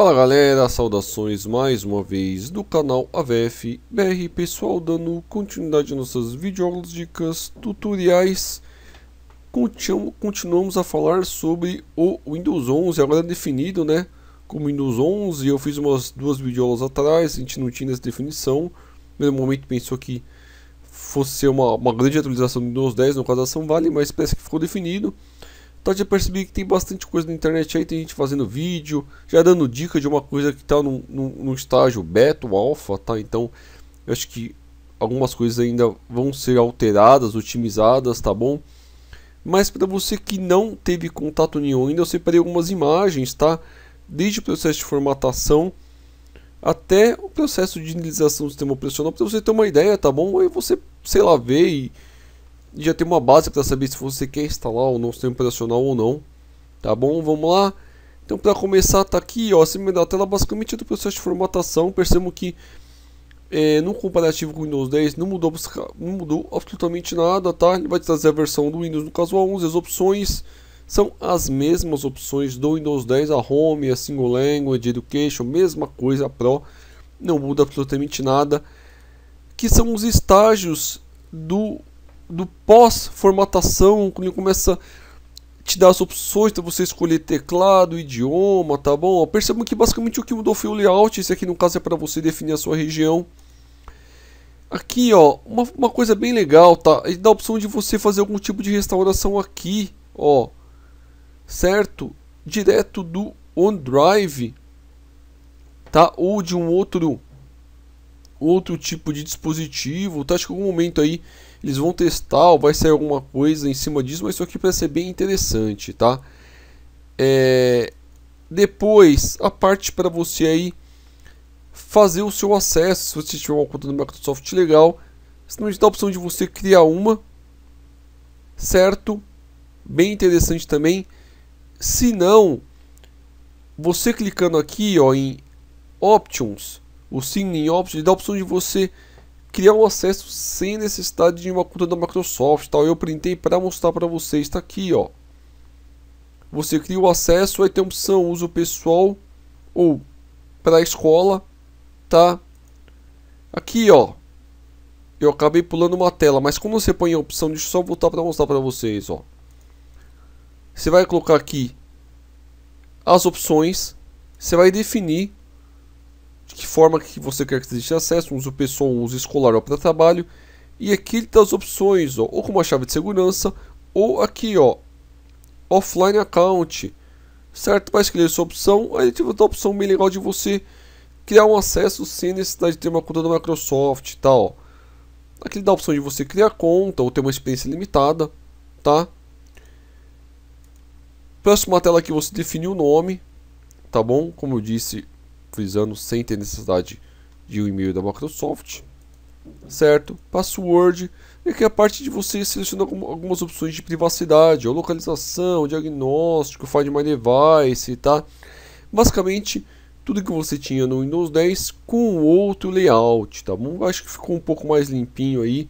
Fala galera, saudações mais uma vez do canal AVF BR pessoal dando continuidade às nossas videoaulas, dicas, tutoriais Continuamos a falar sobre o Windows 11, agora definido né como Windows 11 Eu fiz umas duas videoaulas atrás, a gente não tinha essa definição No momento pensou que fosse uma, uma grande atualização do Windows 10 no caso Ação Vale, mas parece que ficou definido então já percebi que tem bastante coisa na internet aí, tem gente fazendo vídeo, já dando dica de uma coisa que está num, num, num, estágio beta ou alfa, tá? Então eu acho que algumas coisas ainda vão ser alteradas, otimizadas, tá bom? Mas para você que não teve contato nenhum ainda, eu separei algumas imagens, tá? Desde o processo de formatação até o processo de inicialização do sistema operacional, para você ter uma ideia, tá bom? Aí você, sei lá, vê e já tem uma base para saber se você quer instalar ou não o sistema operacional ou não. Tá bom? Vamos lá. Então para começar tá aqui, ó, acima da tela basicamente é do processo de formatação. percebo que é, no comparativo com o Windows 10 não mudou, não mudou absolutamente nada, tá? Ele vai trazer a versão do Windows, no caso a 11, as opções são as mesmas opções do Windows 10, a Home, a Single Language, Education, mesma coisa, a Pro, não muda absolutamente nada, que são os estágios do do pós-formatação, quando ele começa a te dar as opções para você escolher teclado, idioma, tá bom? Percebam que basicamente o que mudou foi o layout, esse aqui no caso é para você definir a sua região. Aqui, ó, uma, uma coisa bem legal, tá? Ele é dá a opção de você fazer algum tipo de restauração aqui, ó, certo? Direto do OneDrive, tá? Ou de um outro outro tipo de dispositivo, tá? Acho que em algum momento aí eles vão testar ou vai sair alguma coisa em cima disso, mas isso aqui parece ser bem interessante, tá? É... Depois, a parte para você aí fazer o seu acesso, se você tiver uma conta no Microsoft legal, você também dá a opção de você criar uma, certo? Bem interessante também. Se não, você clicando aqui ó, em Options, o Sign in Options, ele dá a opção de você criar um acesso sem necessidade de uma conta da Microsoft, tal. Eu printei para mostrar para vocês, está aqui, ó. Você cria o acesso, aí tem a opção uso pessoal ou para a escola, tá? Aqui, ó. Eu acabei pulando uma tela, mas quando você põe a opção, deixa eu só voltar para mostrar para vocês, ó. Você vai colocar aqui as opções, você vai definir de que forma que você quer que exista acesso, uso pessoal, uso escolar ou para trabalho. E aqui ele as opções, ó, ou com uma chave de segurança, ou aqui, ó, offline account, certo? Vai escolher sua opção, aí ele vai opção bem legal de você criar um acesso sem necessidade de ter uma conta da Microsoft e tal. Aqui ele dá a opção de você criar conta ou ter uma experiência limitada, tá? Próxima tela aqui você define o nome, tá bom? Como eu disse, frisando sem ter necessidade de um e-mail da Microsoft, certo? Password, é e aqui a parte de você selecionar algumas opções de privacidade, ou localização, diagnóstico, Find My Device, tá? Basicamente, tudo que você tinha no Windows 10 com outro layout, tá bom? Acho que ficou um pouco mais limpinho aí,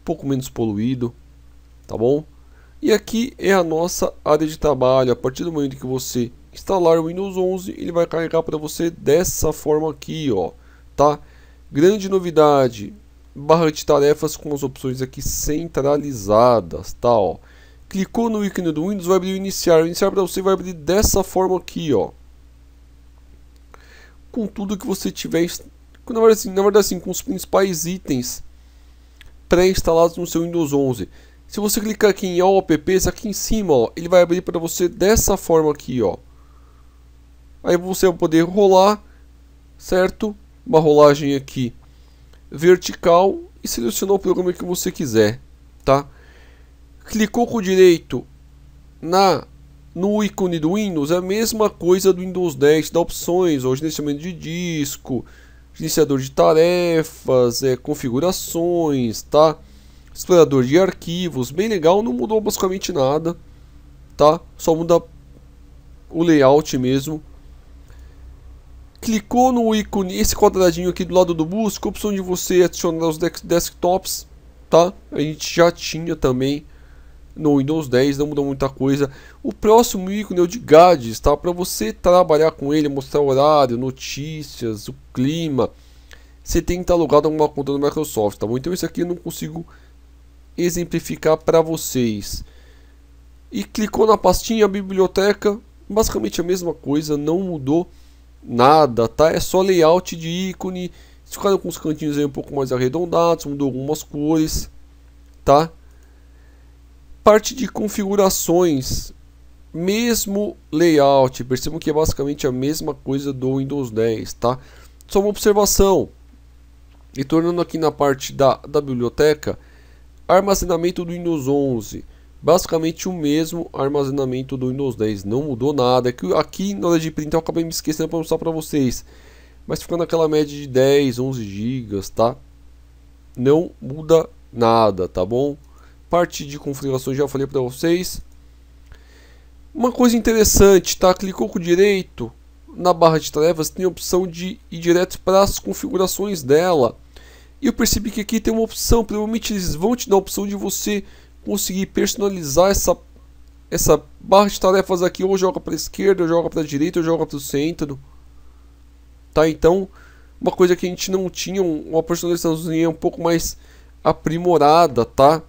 um pouco menos poluído, tá bom? E aqui é a nossa área de trabalho, a partir do momento que você instalar o Windows 11, ele vai carregar para você dessa forma aqui, ó, tá? Grande novidade, barra de tarefas com as opções aqui centralizadas, tá, ó. Clicou no ícone do Windows, vai abrir o iniciar, o iniciar para você vai abrir dessa forma aqui, ó. Com tudo que você tiver, na verdade assim, na verdade, assim com os principais itens pré-instalados no seu Windows 11. Se você clicar aqui em All Apps, aqui em cima, ó, ele vai abrir para você dessa forma aqui, ó. Aí você vai poder rolar, certo? Uma rolagem aqui vertical e selecionar o programa que você quiser, tá? Clicou com o direito na no ícone do Windows, é a mesma coisa do Windows 10, dá opções, ó, gerenciamento de disco, gerenciador de tarefas, é, configurações, tá? Explorador de arquivos, bem legal, não mudou basicamente nada, tá? Só muda o layout mesmo clicou no ícone, esse quadradinho aqui do lado do busca, opção de você adicionar os desktops, tá? A gente já tinha também no Windows 10, não mudou muita coisa. O próximo ícone é o de gadgets, tá? Para você trabalhar com ele, mostrar horário, notícias, o clima. Você tem que estar logado em uma conta do Microsoft, tá bom? Então isso aqui eu não consigo exemplificar para vocês. E clicou na pastinha biblioteca, basicamente a mesma coisa, não mudou nada, tá? É só layout de ícone. Ficaram com os cantinhos aí um pouco mais arredondados, mudou algumas cores, tá? Parte de configurações, mesmo layout. Percebam que é basicamente a mesma coisa do Windows 10, tá? Só uma observação. E tornando aqui na parte da, da biblioteca, armazenamento do Windows 11 basicamente o mesmo armazenamento do Windows 10, não mudou nada. É que aqui na hora de print eu acabei me esquecendo para mostrar para vocês, mas ficando aquela média de 10, 11 GB, tá? Não muda nada, tá bom? Parte de configurações já falei para vocês. Uma coisa interessante, tá? Clicou com o direito na barra de tarefas, tem a opção de ir direto para as configurações dela. E eu percebi que aqui tem uma opção, provavelmente eles vão te dar a opção de você conseguir personalizar essa, essa barra de tarefas aqui, ou joga para a esquerda, ou joga para a direita, ou joga para o centro. Tá, então, uma coisa que a gente não tinha, uma personalizaçãozinha um pouco mais aprimorada, tá?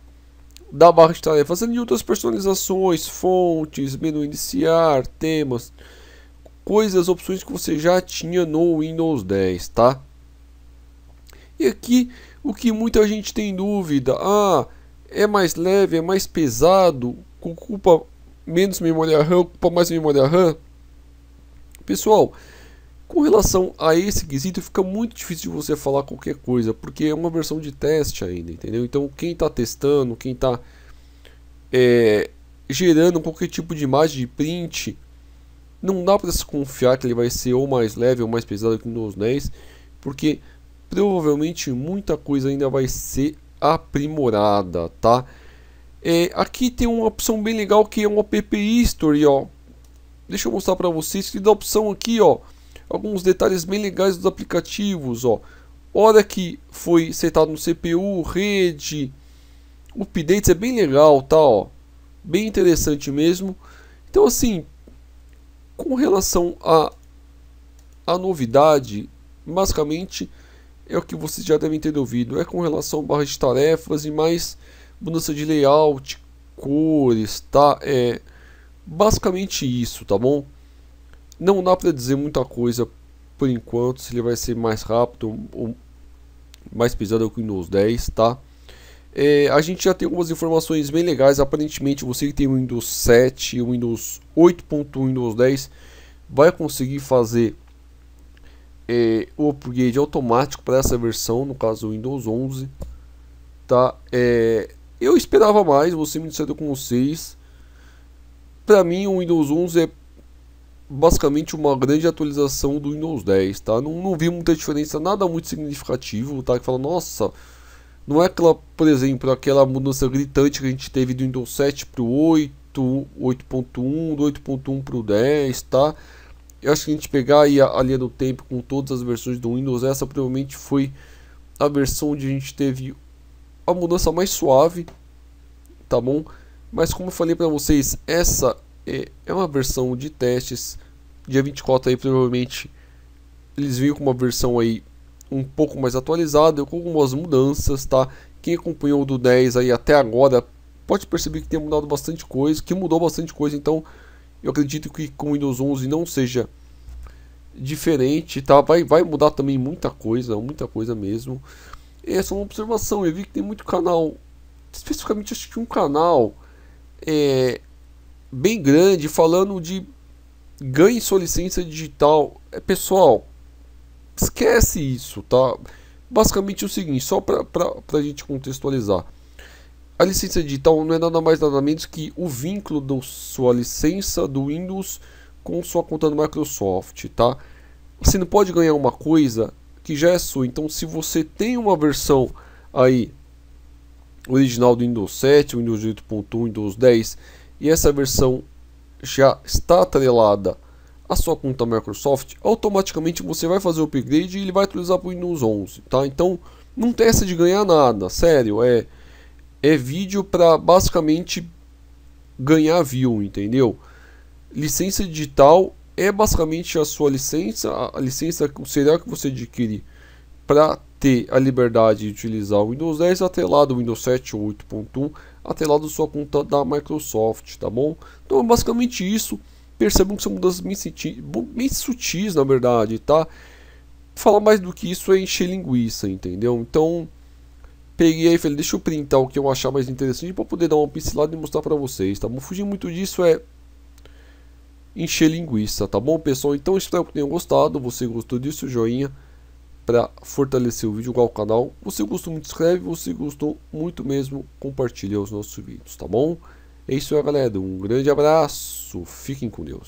Da barra de tarefas, e outras personalizações, fontes, menu iniciar, temas, coisas, opções que você já tinha no Windows 10, tá? E aqui, o que muita gente tem dúvida, ah é mais leve, é mais pesado, ocupa menos memória RAM, ocupa mais memória RAM. Pessoal, com relação a esse quesito, fica muito difícil de você falar qualquer coisa, porque é uma versão de teste ainda, entendeu? Então, quem está testando, quem está é, gerando qualquer tipo de imagem de print, não dá para se confiar que ele vai ser ou mais leve ou mais pesado que o Windows 10, porque provavelmente muita coisa ainda vai ser aprimorada, tá? É, aqui tem uma opção bem legal que é uma app history, ó. Deixa eu mostrar para vocês que dá opção aqui, ó. Alguns detalhes bem legais dos aplicativos, ó. Hora que foi setado no CPU, rede, updates é bem legal, tá, ó. Bem interessante mesmo. Então assim, com relação a a novidade, basicamente é o que vocês já devem ter ouvido. É com relação a barra de tarefas e mais mudança de layout, cores, tá? É basicamente isso, tá bom? Não dá para dizer muita coisa por enquanto, se ele vai ser mais rápido ou mais pesado que o Windows 10, tá? É, a gente já tem algumas informações bem legais. Aparentemente, você que tem o Windows 7, o Windows 8.1, Windows 10, vai conseguir fazer é, o upgrade automático para essa versão, no caso Windows 11, tá? É, eu esperava mais, você me disseram com vocês. Para mim, o Windows 11 é basicamente uma grande atualização do Windows 10, tá? Não, não vi muita diferença, nada muito significativo, tá? Que fala, nossa, não é aquela, por exemplo, aquela mudança gritante que a gente teve do Windows 7 para o 8, 8.1, do 8.1 para o 10, tá? eu acho que a gente pegar aí a, a linha do tempo com todas as versões do Windows, essa provavelmente foi a versão onde a gente teve a mudança mais suave, tá bom? Mas como eu falei para vocês, essa é, é uma versão de testes. Dia 24 aí provavelmente eles viram com uma versão aí um pouco mais atualizada, com algumas mudanças, tá? Quem acompanhou do 10 aí até agora pode perceber que tem mudado bastante coisa, que mudou bastante coisa, então eu acredito que com o Windows 11 não seja diferente, tá? Vai, vai mudar também muita coisa, muita coisa mesmo. Essa é uma observação, eu vi que tem muito canal, especificamente acho que um canal é, bem grande falando de ganhe sua licença digital. É, pessoal, esquece isso, tá? Basicamente é o seguinte, só para a gente contextualizar. A licença digital não é nada mais nada menos que o vínculo da sua licença do Windows com sua conta do Microsoft, tá? Você não pode ganhar uma coisa que já é sua. Então, se você tem uma versão aí original do Windows 7, Windows 8.1, Windows 10 e essa versão já está atrelada à sua conta Microsoft, automaticamente você vai fazer o upgrade e ele vai utilizar para o Windows 11, tá? Então, não tem essa de ganhar nada, sério, é é vídeo para basicamente ganhar view, entendeu? Licença digital é basicamente a sua licença, a licença será que você adquire para ter a liberdade de utilizar o Windows 10 até lá do Windows 7 ou 8.1, lá da sua conta da Microsoft, tá bom? Então é basicamente isso. Percebam que são mudanças bem, bem sutis, na verdade, tá? Falar mais do que isso é encher linguiça, entendeu? Então, Peguei aí falei, deixa eu printar o que eu achar mais interessante para poder dar uma pincelada e mostrar para vocês, tá bom? Fugir muito disso é encher linguiça, tá bom, pessoal? Então espero que tenham gostado, você gostou disso, joinha para fortalecer o vídeo, igual o canal. Você gostou, muito inscreve, você gostou muito mesmo, compartilha os nossos vídeos, tá bom? É isso aí, galera. Um grande abraço, fiquem com Deus.